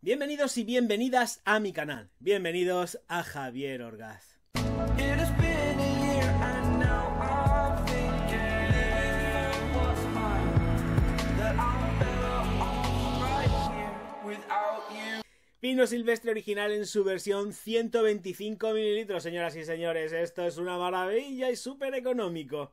Bienvenidos y bienvenidas a mi canal. Bienvenidos a Javier Orgaz. Pino silvestre original en su versión 125 mililitros, señoras y señores. Esto es una maravilla y súper económico.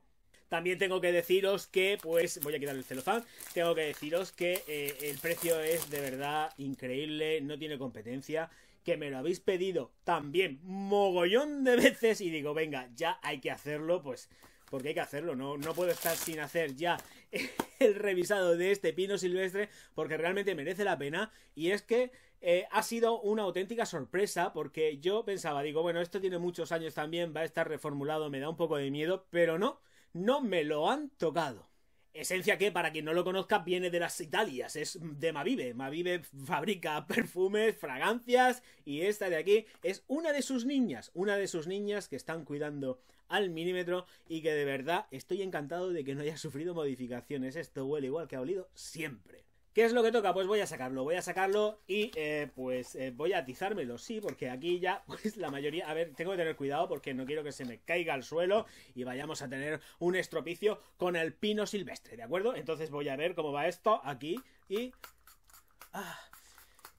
También tengo que deciros que, pues, voy a quitar el celofán. Tengo que deciros que eh, el precio es de verdad increíble, no tiene competencia que me lo habéis pedido también mogollón de veces y digo, venga, ya hay que hacerlo, pues porque hay que hacerlo, no, no puedo estar sin hacer ya el revisado de este pino silvestre porque realmente merece la pena y es que eh, ha sido una auténtica sorpresa porque yo pensaba, digo, bueno, esto tiene muchos años también, va a estar reformulado, me da un poco de miedo, pero no no me lo han tocado. Esencia que, para quien no lo conozca, viene de las Italias, es de Mavive. Mavive fabrica perfumes, fragancias, y esta de aquí es una de sus niñas, una de sus niñas que están cuidando al milímetro y que de verdad estoy encantado de que no haya sufrido modificaciones. Esto huele igual que ha olido siempre. ¿Qué es lo que toca? Pues voy a sacarlo, voy a sacarlo y eh, pues eh, voy a atizármelo, sí, porque aquí ya pues la mayoría... A ver, tengo que tener cuidado porque no quiero que se me caiga al suelo y vayamos a tener un estropicio con el pino silvestre, ¿de acuerdo? Entonces voy a ver cómo va esto aquí y... Ah,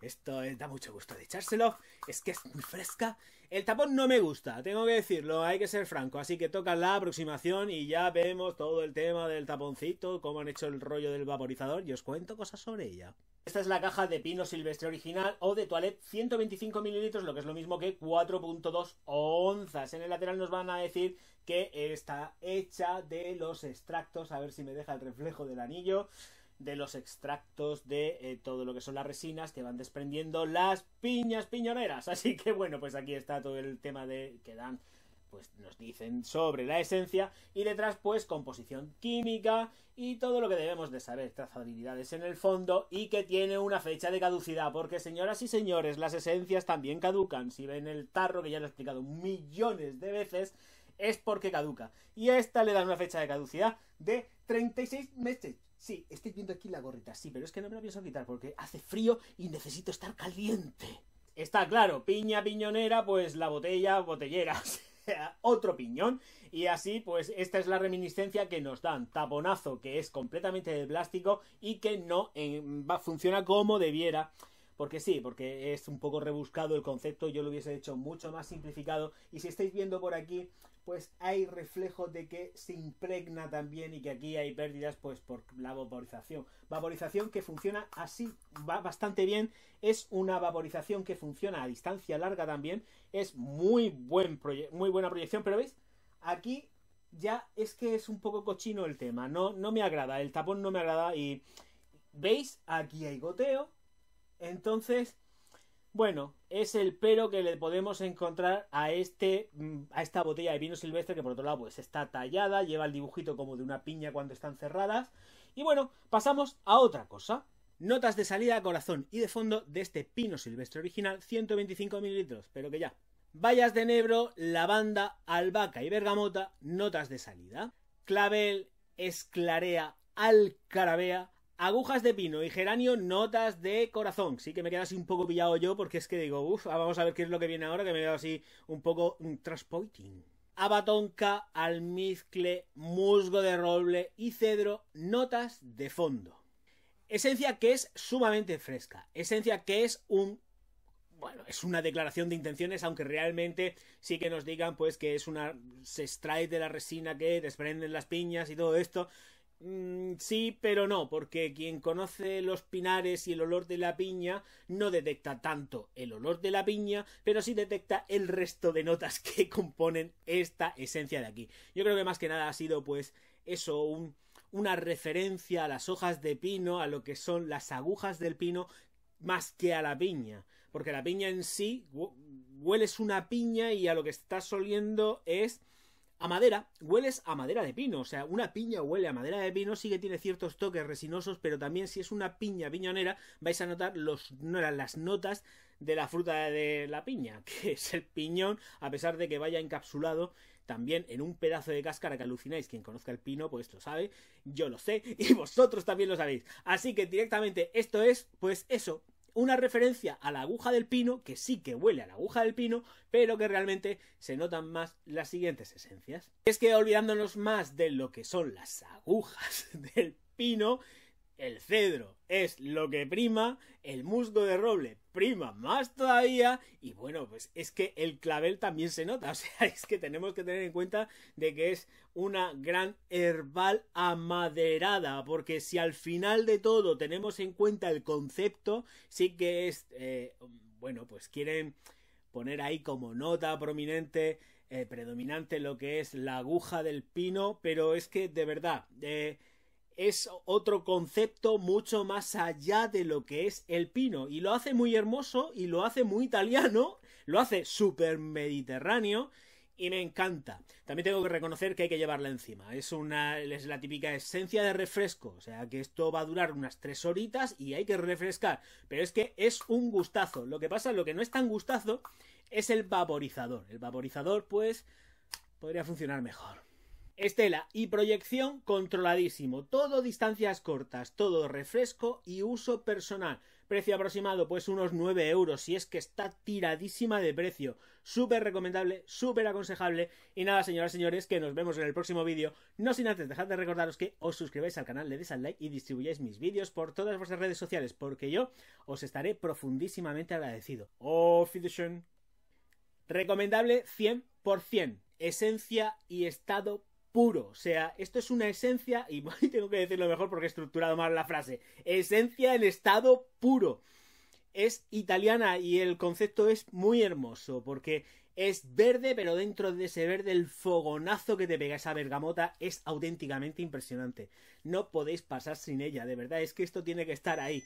esto da mucho gusto de echárselo. Es que es muy fresca. El tapón no me gusta, tengo que decirlo, hay que ser franco. Así que toca la aproximación y ya vemos todo el tema del taponcito, cómo han hecho el rollo del vaporizador y os cuento cosas sobre ella. Esta es la caja de pino silvestre original o de toilette 125 mililitros, lo que es lo mismo que 4.2 onzas. En el lateral nos van a decir que está hecha de los extractos, a ver si me deja el reflejo del anillo de los extractos de eh, todo lo que son las resinas que van desprendiendo las piñas piñoneras. Así que bueno, pues aquí está todo el tema de que dan pues nos dicen sobre la esencia y detrás pues composición química y todo lo que debemos de saber, trazabilidades en el fondo y que tiene una fecha de caducidad, porque señoras y señores, las esencias también caducan, si ven el tarro que ya lo he explicado millones de veces, es porque caduca y esta le dan una fecha de caducidad de 36 meses. Sí, estoy viendo aquí la gorrita, sí, pero es que no me la pienso quitar porque hace frío y necesito estar caliente. Está claro, piña piñonera, pues la botella botellera. otro piñón. Y así, pues esta es la reminiscencia que nos dan. Taponazo que es completamente de plástico y que no funciona como debiera. Porque sí, porque es un poco rebuscado el concepto, yo lo hubiese hecho mucho más simplificado. Y si estáis viendo por aquí, pues hay reflejos de que se impregna también y que aquí hay pérdidas pues por la vaporización. Vaporización que funciona así, va bastante bien. Es una vaporización que funciona a distancia larga también. Es muy, buen muy buena proyección, pero veis, aquí ya es que es un poco cochino el tema. No, no me agrada, el tapón no me agrada y... ¿Veis? Aquí hay goteo, entonces, bueno, es el pero que le podemos encontrar a este mm, a esta botella de vino silvestre que por otro lado pues está tallada, lleva el dibujito como de una piña cuando están cerradas. Y bueno, pasamos a otra cosa. Notas de salida, corazón y de fondo de este pino silvestre original, 125 mililitros, pero que ya. Vallas de enebro, lavanda, albahaca y bergamota, notas de salida. Clavel, esclarea, alcarabea, Agujas de pino y geranio, notas de corazón. Sí que me quedo así un poco pillado yo porque es que digo, uff, ah, vamos a ver qué es lo que viene ahora, que me veo así un poco un mm, transpoiting. Abatonca, almizcle, musgo de roble y cedro, notas de fondo. Esencia que es sumamente fresca. Esencia que es un bueno, es una declaración de intenciones, aunque realmente sí que nos digan pues que es una se extrae de la resina que desprenden las piñas y todo esto, Mm, sí, pero no, porque quien conoce los pinares y el olor de la piña no detecta tanto el olor de la piña, pero sí detecta el resto de notas que componen esta esencia de aquí. Yo creo que más que nada ha sido pues eso, una referencia a las hojas de pino, a lo que son las agujas del pino, más que a la piña, porque la piña en sí, hueles una piña y a lo que estás oliendo es a madera, hueles a madera de pino. O sea, una piña huele a madera de pino, sí que tiene ciertos toques resinosos, pero también si es una piña piñonera, vais a notar los, las notas de la fruta de la piña, que es el piñón, a pesar de que vaya encapsulado también en un pedazo de cáscara que alucináis. Quien conozca el pino, pues lo sabe, yo lo sé, y vosotros también lo sabéis. Así que directamente esto es, pues eso, una referencia a la aguja del pino, que sí que huele a la aguja del pino, pero que realmente se notan más las siguientes esencias. Es que olvidándonos más de lo que son las agujas del pino, el cedro es lo que prima, el musgo de roble prima más todavía. Y bueno, pues es que el clavel también se nota. O sea, es que tenemos que tener en cuenta de que es una gran herbal amaderada. Porque si al final de todo tenemos en cuenta el concepto, sí que es... Eh, bueno, pues quieren poner ahí como nota prominente, eh, predominante lo que es la aguja del pino, pero es que de verdad... Eh, es otro concepto mucho más allá de lo que es el pino. Y lo hace muy hermoso y lo hace muy italiano, lo hace súper mediterráneo y me encanta. También tengo que reconocer que hay que llevarla encima. Es, una, es la típica esencia de refresco. O sea que esto va a durar unas tres horitas y hay que refrescar. Pero es que es un gustazo. Lo que pasa, lo que no es tan gustazo es el vaporizador. El vaporizador pues podría funcionar mejor. Estela y proyección controladísimo. Todo distancias cortas, todo refresco y uso personal. Precio aproximado pues unos 9 euros si es que está tiradísima de precio. Súper recomendable, súper aconsejable. Y nada señoras y señores que nos vemos en el próximo vídeo. No sin antes dejar de recordaros que os suscribáis al canal, le deis al like y distribuyáis mis vídeos por todas vuestras redes sociales porque yo os estaré profundísimamente agradecido. Oh, cien Recomendable 100%. Esencia y estado puro. O sea, esto es una esencia, y tengo que decirlo mejor porque he estructurado mal la frase, esencia en estado puro. Es italiana y el concepto es muy hermoso porque es verde, pero dentro de ese verde el fogonazo que te pega esa bergamota es auténticamente impresionante. No podéis pasar sin ella, de verdad, es que esto tiene que estar ahí.